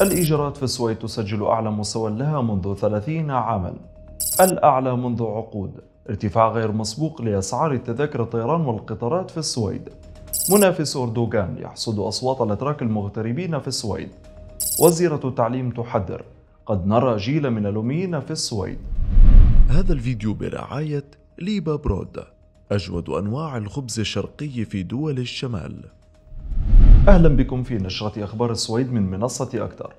الإيجارات في السويد تسجل أعلى مستوى لها منذ 30 عاما الأعلى منذ عقود ارتفاع غير مسبوق لأسعار التذاكر الطيران والقطارات في السويد منافس أردوغان يحصد أصوات الأتراك المغتربين في السويد وزيرة التعليم تحذر قد نرى جيل من الأميين في السويد هذا الفيديو برعاية ليبا برود أجود أنواع الخبز الشرقي في دول الشمال أهلا بكم في نشرة أخبار السويد من منصة أكثر.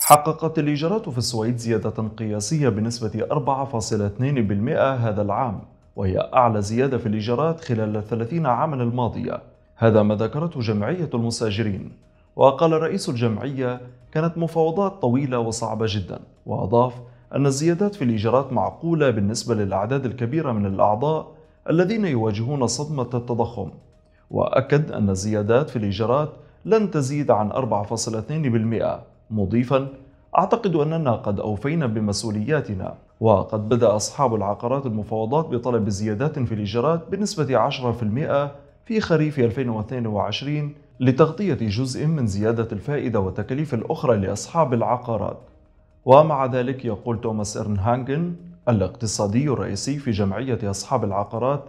حققت الإيجارات في السويد زيادة قياسية بنسبة 4.2% هذا العام وهي أعلى زيادة في الإيجارات خلال الثلاثين عاما الماضية هذا ما ذكرته جمعية المستاجرين وقال رئيس الجمعية كانت مفاوضات طويلة وصعبة جدا وأضاف أن الزيادات في الإيجارات معقولة بالنسبة للأعداد الكبيرة من الأعضاء الذين يواجهون صدمة التضخم وأكد أن الزيادات في الإيجارات لن تزيد عن 4.2% مضيفا أعتقد أننا قد أوفينا بمسؤولياتنا وقد بدأ أصحاب العقارات المفاوضات بطلب زيادات في الإيجارات بنسبة 10% في خريف 2022 لتغطية جزء من زيادة الفائدة والتكاليف الأخرى لأصحاب العقارات ومع ذلك يقول توماس إرنهانجن الاقتصادي الرئيسي في جمعية أصحاب العقارات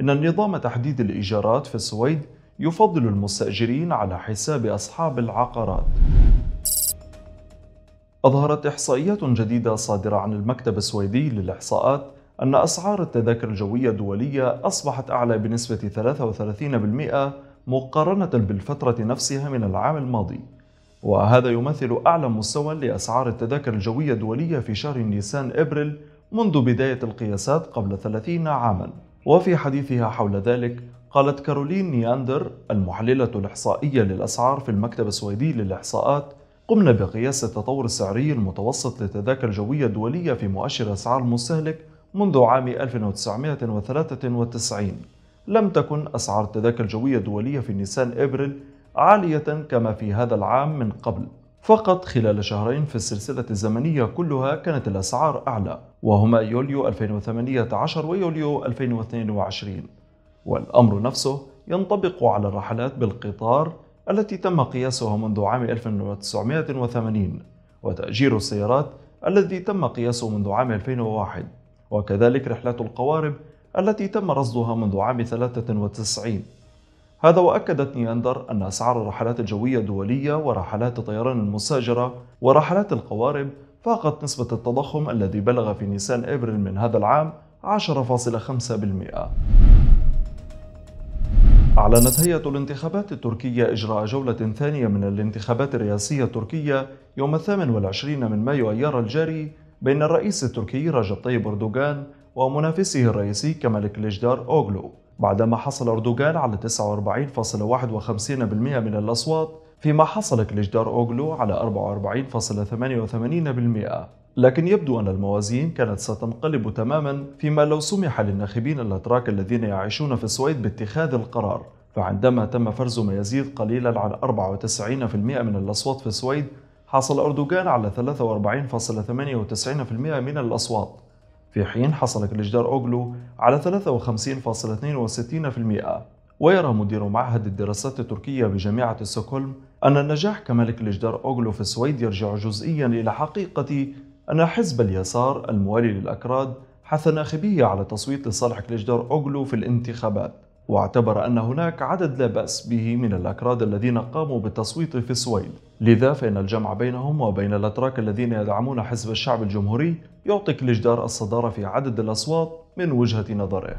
إن النظام تحديد الإيجارات في السويد يفضل المستأجرين على حساب أصحاب العقارات. أظهرت إحصائيات جديدة صادرة عن المكتب السويدي للإحصاءات أن أسعار التذاكر الجوية الدولية أصبحت أعلى بنسبة 33% مقارنة بالفترة نفسها من العام الماضي. وهذا يمثل أعلى مستوى لأسعار التذاكر الجوية الدولية في شهر نيسان إبريل منذ بداية القياسات قبل 30 عامًا. وفي حديثها حول ذلك قالت كارولين نياندر المحللة الإحصائية للأسعار في المكتب السويدي للإحصاءات قمنا بقياس التطور السعري المتوسط للتذاكر الجوية الدولية في مؤشر أسعار المستهلك منذ عام 1993 لم تكن أسعار التذاكر الجوية الدولية في نيسان إبريل عالية كما في هذا العام من قبل فقط خلال شهرين في السلسلة الزمنية كلها كانت الأسعار أعلى وهما يوليو 2018 ويوليو 2022 والأمر نفسه ينطبق على الرحلات بالقطار التي تم قياسها منذ عام 1980 وتأجير السيارات الذي تم قياسه منذ عام 2001 وكذلك رحلات القوارب التي تم رصدها منذ عام 93 هذا وأكدت نياندر أن أسعار الرحلات الجوية الدولية ورحلات الطيران المساجرة ورحلات القوارب فاقت نسبة التضخم الذي بلغ في نيسان إبريل من هذا العام 10.5%. أعلنت هيئة الانتخابات التركية إجراء جولة ثانية من الانتخابات الرئاسية التركية يوم الثامن والعشرين من مايو أيار الجاري بين الرئيس التركي رجب طيب أردوغان ومنافسه الرئيسي كملك ليجدار أوغلو بعدما حصل أردوغان على 49.51% من الأصوات فيما حصل كليجدار أوغلو على 44.88% لكن يبدو أن الموازين كانت ستنقلب تماما فيما لو سمح للناخبين الأتراك الذين يعيشون في السويد باتخاذ القرار فعندما تم فرز ما يزيد قليلا عن 94% من الأصوات في السويد حصل أردوغان على 43.98% من الأصوات في حين حصل كليجدار أوغلو على 53.62% ويرى مدير معهد الدراسات التركية بجامعة ستوكهولم أن النجاح كملك لجدار أوغلو في السويد يرجع جزئيا إلى حقيقة أن حزب اليسار الموالي للأكراد حث ناخبيه على التصويت لصالح كليجدار أوغلو في الانتخابات واعتبر أن هناك عدد لا بأس به من الأكراد الذين قاموا بالتصويت في السويد لذا فإن الجمع بينهم وبين الأتراك الذين يدعمون حزب الشعب الجمهوري يعطي كليجدار الصدارة في عدد الأصوات من وجهة نظره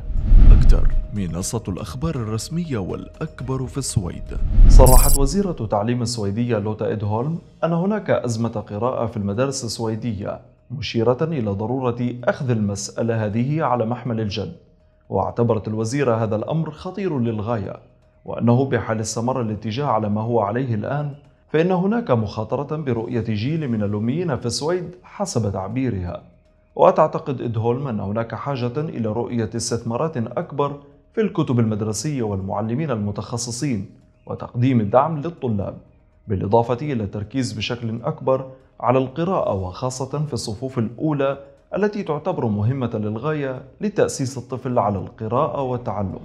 أكتر منصة الأخبار الرسمية والأكبر في السويد صرحت وزيرة تعليم السويدية لوتا إدهولم أن هناك أزمة قراءة في المدارس السويدية مشيرة إلى ضرورة أخذ المسألة هذه على محمل الجد واعتبرت الوزيرة هذا الأمر خطير للغاية وأنه بحال استمر الاتجاه على ما هو عليه الآن فإن هناك مخاطرة برؤية جيل من اللوميين في السويد حسب تعبيرها وتعتقد إدهولم أن هناك حاجة إلى رؤية استثمارات أكبر في الكتب المدرسية والمعلمين المتخصصين وتقديم الدعم للطلاب بالإضافة إلى التركيز بشكل أكبر على القراءة وخاصة في الصفوف الأولى التي تعتبر مهمة للغاية لتأسيس الطفل على القراءة والتعلم